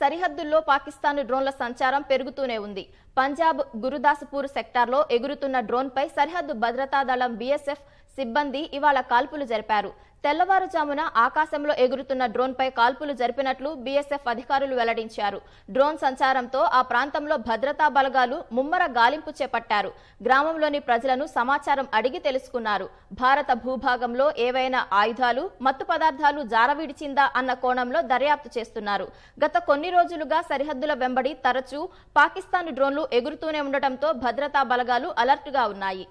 సరిహద్దుల్లో పాకిస్తాన్ డ్రోన్ల సంచారం పెరుగుతూనే ఉంది పంజాబ్ గురుదాస్పూర్ సెక్టార్లో ఎగురుతున్న డ్రోన్పై సరిహద్దు భద్రతా దళం బీఎస్ఎఫ్ సిబ్బంది ఇవాళ కాల్పులు జరిపారు తెల్లవారుజామున ఆకాశంలో ఎగురుతున్న డ్రోన్పై కాల్పులు జరిపినట్లు బీఎస్ఎఫ్ అధికారులు వెల్లడించారు డ్రోన్ సంచారంతో ఆ ప్రాంతంలో భద్రతా బలగాలు ముమ్మర గాలింపు చేపట్టారు గ్రామంలోని ప్రజలను సమాచారం అడిగి తెలుసుకున్నారు భారత భూభాగంలో ఏవైనా ఆయుధాలు మత్తు పదార్థాలు జారవిడిచిందా అన్న కోణంలో దర్యాప్తు చేస్తున్నారు గత కొన్ని రోజులుగా సరిహద్దుల వెంబడి తరచూ పాకిస్తాన్ డ్రోన్లు ఎగురుతూనే ఉండటంతో భద్రతా బలగాలు అలర్ట్గా ఉన్నాయి